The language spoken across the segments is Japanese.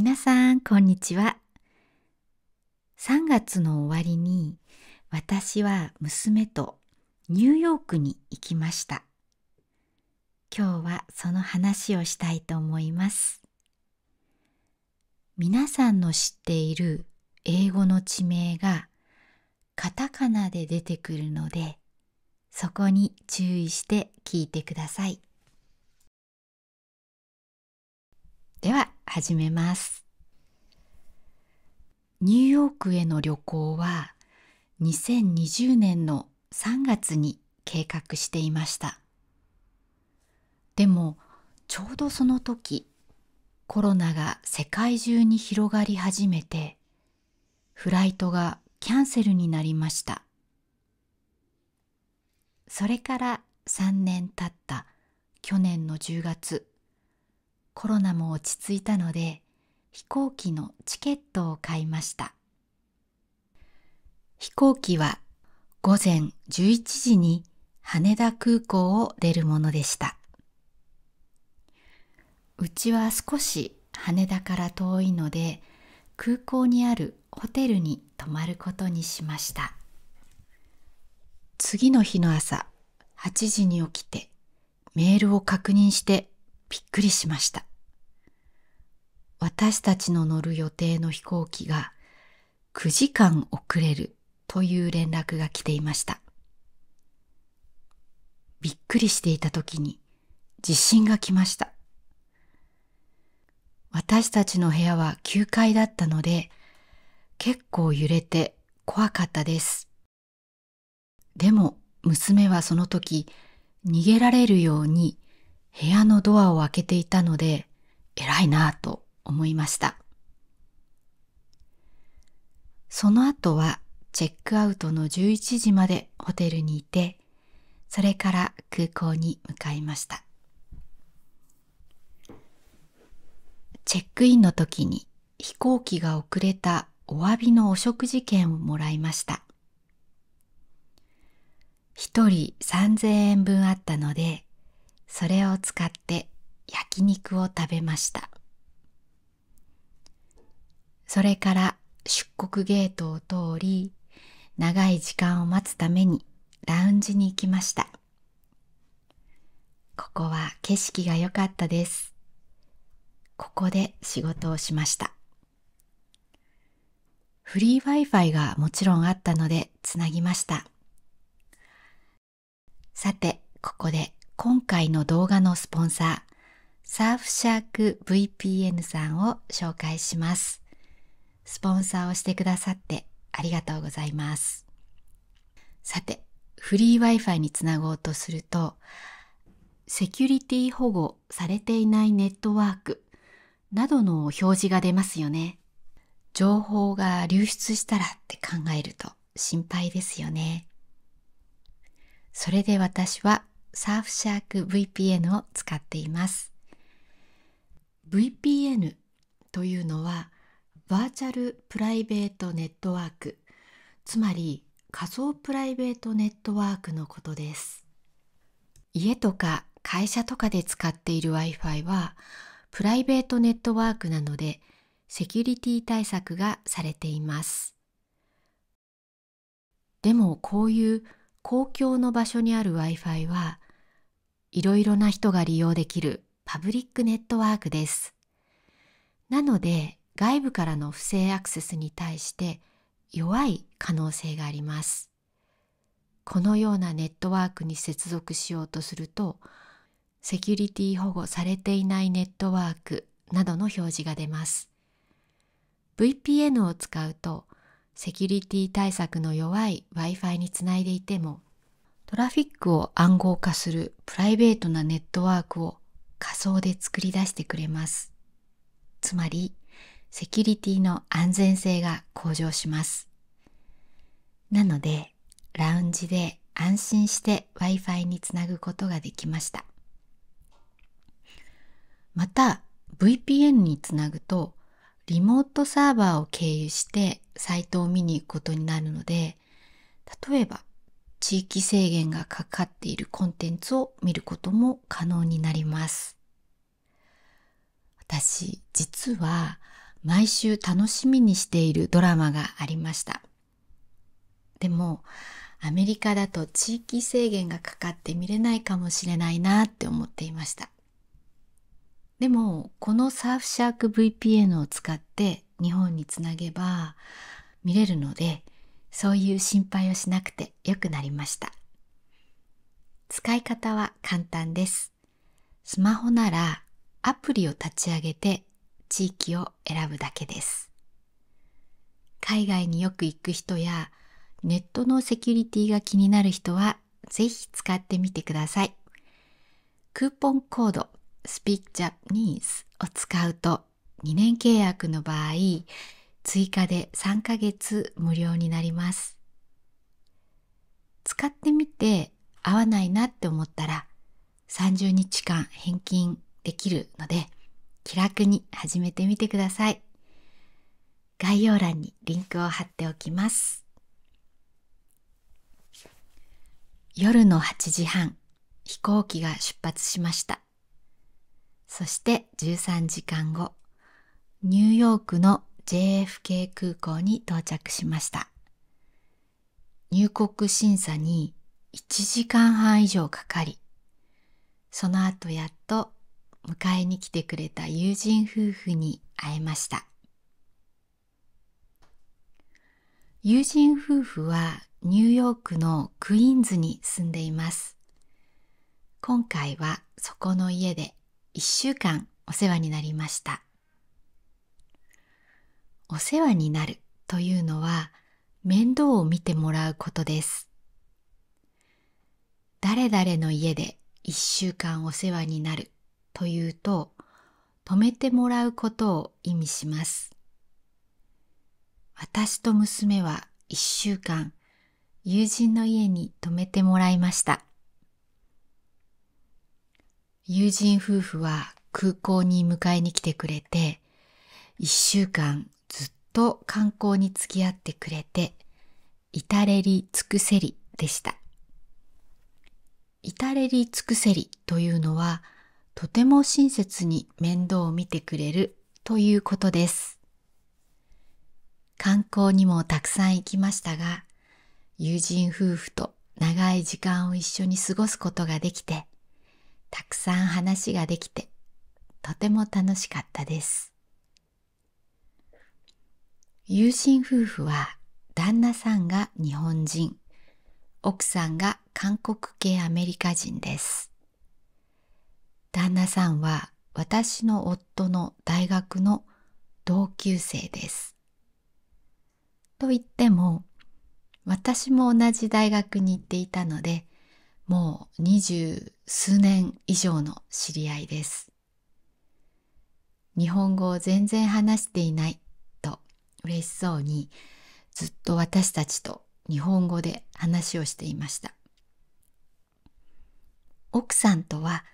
皆さんこんにちは3月の終わりに私は娘とニューヨークに行きました今日はその話をしたいと思います皆さんの知っている英語の地名がカタカナで出てくるのでそこに注意して聞いてくださいでは始めますニューヨークへの旅行は2020年の3月に計画していましたでもちょうどその時コロナが世界中に広がり始めてフライトがキャンセルになりましたそれから3年経った去年の10月コロナも落ち着いたので飛行機のチケットを買いました飛行機は午前11時に羽田空港を出るものでしたうちは少し羽田から遠いので空港にあるホテルに泊まることにしました次の日の朝8時に起きてメールを確認してびっくりしました私たちの乗る予定の飛行機が9時間遅れるという連絡が来ていました。びっくりしていた時に地震が来ました。私たちの部屋は9階だったので結構揺れて怖かったです。でも娘はその時逃げられるように部屋のドアを開けていたので偉いなぁと思いました。その後はチェックアウトの11時までホテルにいて、それから空港に向かいました。チェックインの時に飛行機が遅れたお詫びのお食事券をもらいました。一人3000円分あったので、それを使って焼肉を食べました。それから出国ゲートを通り長い時間を待つためにラウンジに行きましたここは景色が良かったですここで仕事をしましたフリー Wi-Fi がもちろんあったのでつなぎましたさてここで今回の動画のスポンサーサーフシャーク VPN さんを紹介しますスポンサーをしてくださってありがとうございますさてフリー Wi-Fi につなごうとするとセキュリティ保護されていないネットワークなどの表示が出ますよね情報が流出したらって考えると心配ですよねそれで私はサーフシャーク VPN を使っています VPN というのはバーチャルプライベートネットワークつまり仮想プライベートネットワークのことです家とか会社とかで使っている Wi-Fi はプライベートネットワークなのでセキュリティ対策がされていますでもこういう公共の場所にある Wi-Fi はいろいろな人が利用できるパブリックネットワークですなので外部からの不正アクセスに対して弱い可能性があります。このようなネットワークに接続しようとするとセキュリティ保護されていないネットワークなどの表示が出ます。VPN を使うとセキュリティ対策の弱い Wi-Fi につないでいてもトラフィックを暗号化するプライベートなネットワークを仮想で作り出してくれます。つまりセキュリティの安全性が向上しますなのでラウンジで安心して Wi-Fi につなぐことができましたまた VPN につなぐとリモートサーバーを経由してサイトを見に行くことになるので例えば地域制限がかかっているコンテンツを見ることも可能になります私実は毎週楽しみにしているドラマがありましたでもアメリカだと地域制限がかかって見れないかもしれないなって思っていましたでもこのサーフシャーク VPN を使って日本につなげば見れるのでそういう心配をしなくてよくなりました使い方は簡単ですスマホならアプリを立ち上げて地域を選ぶだけです海外によく行く人やネットのセキュリティが気になる人はぜひ使ってみてくださいクーポンコード SpeakJapanese を使うと2年契約の場合追加で3ヶ月無料になります使ってみて合わないなって思ったら30日間返金できるので気楽に始めてみてください。概要欄にリンクを貼っておきます。夜の8時半、飛行機が出発しました。そして13時間後、ニューヨークの JFK 空港に到着しました。入国審査に1時間半以上かかり、その後やっと迎えに来てくれた友人夫婦に会えました友人夫婦はニューヨークのクイーンズに住んでいます今回はそこの家で1週間お世話になりましたお世話になるというのは面倒を見てもらうことです誰々の家で1週間お世話になるというと、止めてもらうことを意味します。私と娘は一週間、友人の家に泊めてもらいました。友人夫婦は空港に迎えに来てくれて、一週間ずっと観光に付き合ってくれて、至れり尽くせりでした。至れり尽くせりというのは、とても親切に面倒を見てくれるということです。観光にもたくさん行きましたが、友人夫婦と長い時間を一緒に過ごすことができて、たくさん話ができて、とても楽しかったです。友人夫婦は旦那さんが日本人、奥さんが韓国系アメリカ人です。旦那さんは私の夫の大学の同級生です。と言っても私も同じ大学に行っていたのでもう二十数年以上の知り合いです。日本語を全然話していないと嬉しそうにずっと私たちと日本語で話をしていました。奥さんとは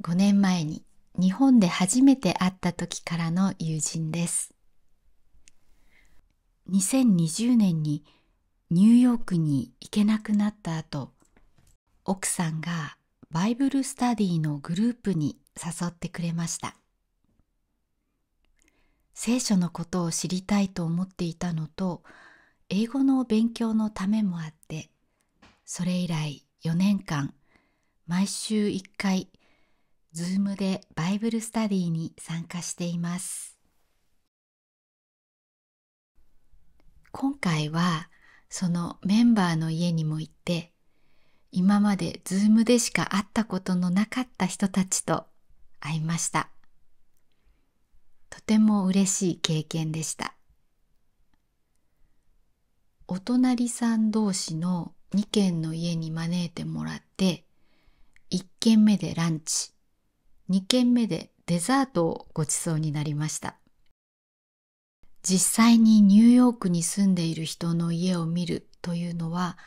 5年前に日本で初めて会った時からの友人です。2020年にニューヨークに行けなくなった後、奥さんがバイブルスタディのグループに誘ってくれました。聖書のことを知りたいと思っていたのと、英語の勉強のためもあって、それ以来4年間、毎週1回、Zoom でバイブルスタディに参加しています。今回はそのメンバーの家にも行って今まで Zoom でしか会ったことのなかった人たちと会いました。とても嬉しい経験でした。お隣さん同士の2軒の家に招いてもらって1軒目でランチ2軒目でデザートをご馳走になりました。実際にニューヨークに住んでいる人の家を見るというのは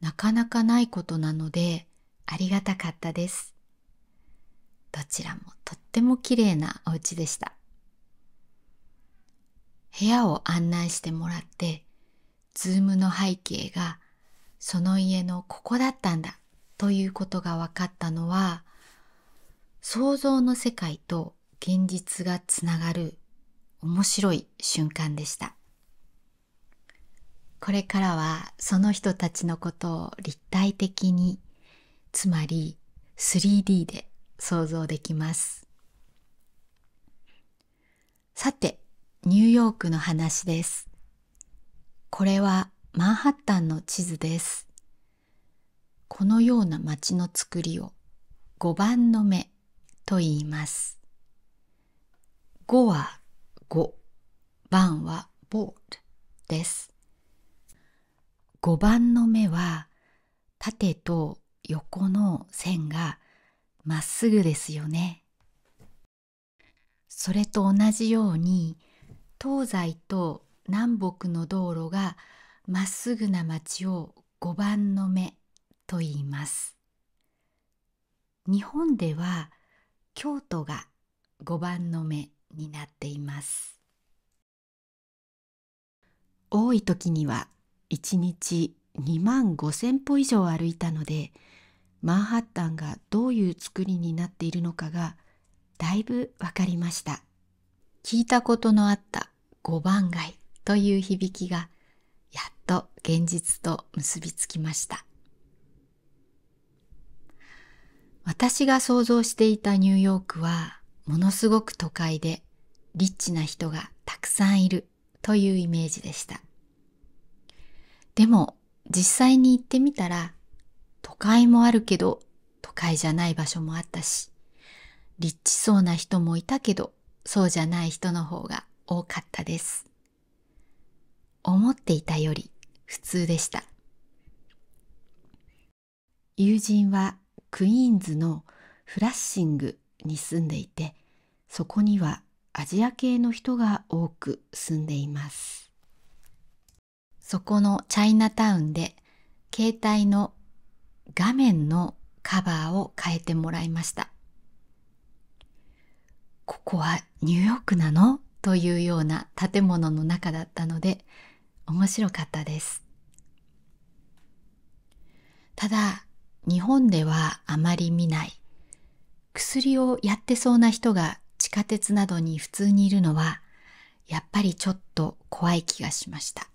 なかなかないことなのでありがたかったです。どちらもとっても綺麗なお家でした。部屋を案内してもらって、ズームの背景がその家のここだったんだということが分かったのは想像の世界と現実がつながる面白い瞬間でした。これからはその人たちのことを立体的に、つまり 3D で想像できます。さて、ニューヨークの話です。これはマンハッタンの地図です。このような街のつくりを5番の目と言います。5は語、番は board です。5番の目は縦と横の線がまっすぐですよね。それと同じように東西と南北の道路がまっすぐな町を5番の目と言います。日本では京都が五番の目になっています多い時には一日二万五千歩以上歩いたのでマンハッタンがどういう作りになっているのかがだいぶわかりました聞いたことのあった五番街という響きがやっと現実と結びつきました私が想像していたニューヨークはものすごく都会でリッチな人がたくさんいるというイメージでした。でも実際に行ってみたら都会もあるけど都会じゃない場所もあったし、リッチそうな人もいたけどそうじゃない人の方が多かったです。思っていたより普通でした。友人はクイーンズのフラッシングに住んでいてそこにはアジア系の人が多く住んでいますそこのチャイナタウンで携帯の画面のカバーを変えてもらいましたここはニューヨークなのというような建物の中だったので面白かったですただ日本ではあまり見ない薬をやってそうな人が地下鉄などに普通にいるのはやっぱりちょっと怖い気がしました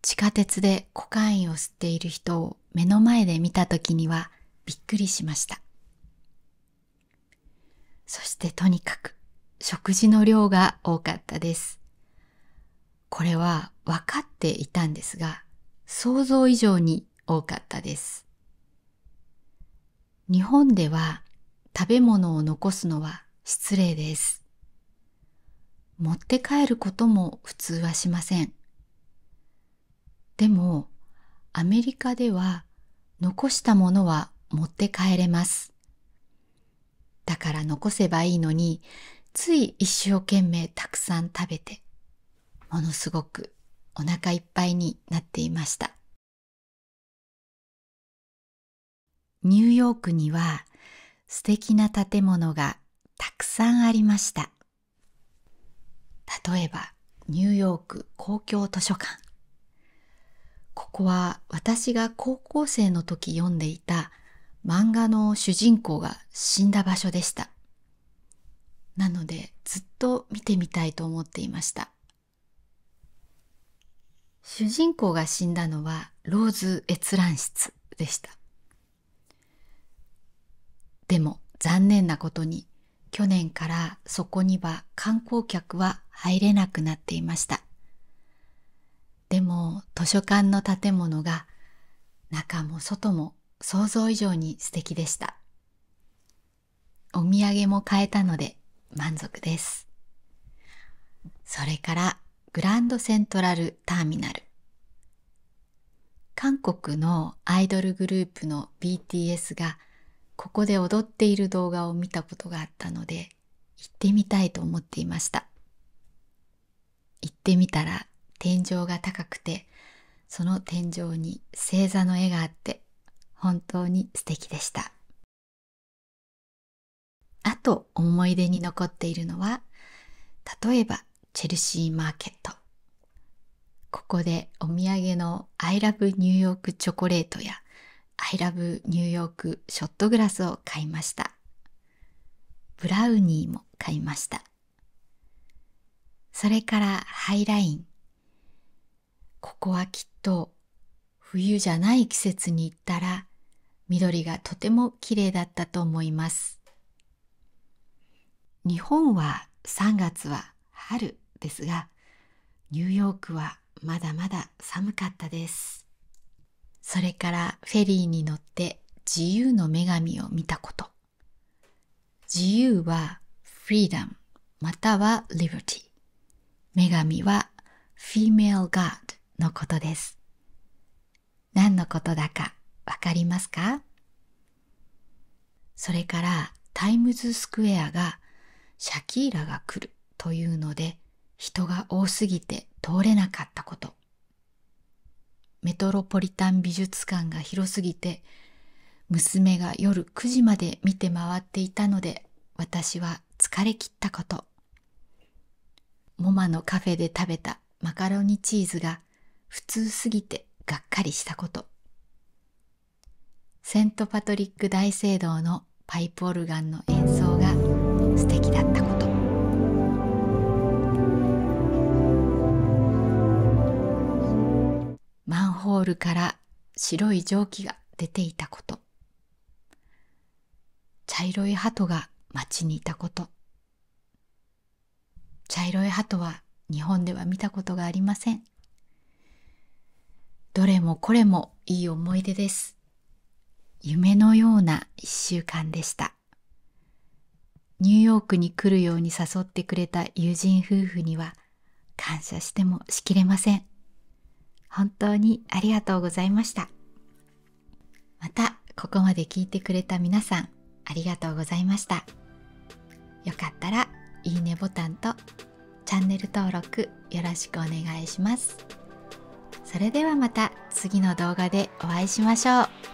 地下鉄でコカインを吸っている人を目の前で見た時にはびっくりしましたそしてとにかく食事の量が多かったですこれは分かっていたんですが想像以上に多かったです。日本では食べ物を残すのは失礼です。持って帰ることも普通はしません。でもアメリカでは残したものは持って帰れます。だから残せばいいのについ一生懸命たくさん食べてものすごくお腹いっぱいになっていました。ニューヨークには素敵な建物がたくさんありました。例えば、ニューヨーク公共図書館。ここは私が高校生の時読んでいた漫画の主人公が死んだ場所でした。なのでずっと見てみたいと思っていました。主人公が死んだのはローズ閲覧室でした。でも残念なことに去年からそこには観光客は入れなくなっていました。でも図書館の建物が中も外も想像以上に素敵でした。お土産も買えたので満足です。それからグランドセントラルターミナル。韓国のアイドルグループの BTS がここで踊っている動画を見たことがあったので行ってみたいと思っていました行ってみたら天井が高くてその天井に星座の絵があって本当に素敵でしたあと思い出に残っているのは例えばチェルシーマーケットここでお土産の「アイラブニューヨークチョコレート」や I イラブニューヨークショットグラスを買いました。ブラウニーも買いました。それからハイライン。ここはきっと冬じゃない季節に行ったら緑がとても綺麗だったと思います。日本は3月は春ですが、ニューヨークはまだまだ寒かったです。それからフェリーに乗って自由の女神を見たこと。自由は freedom または liberty。女神は female god のことです。何のことだかわかりますかそれからタイムズスクエアがシャキーラが来るというので人が多すぎて通れなかったこと。メトロポリタン美術館が広すぎて娘が夜9時まで見て回っていたので私は疲れきったことモマのカフェで食べたマカロニチーズが普通すぎてがっかりしたことセントパトリック大聖堂のパイプオルガンの演奏が素敵だったことホールから白い蒸気が出ていたこと茶色い鳩が町にいたこと茶色い鳩は日本では見たことがありませんどれもこれもいい思い出です夢のような1週間でしたニューヨークに来るように誘ってくれた友人夫婦には感謝してもしきれません本当にありがとうございました。また、ここまで聞いてくれた皆さん、ありがとうございました。よかったら、いいねボタンとチャンネル登録よろしくお願いします。それではまた次の動画でお会いしましょう。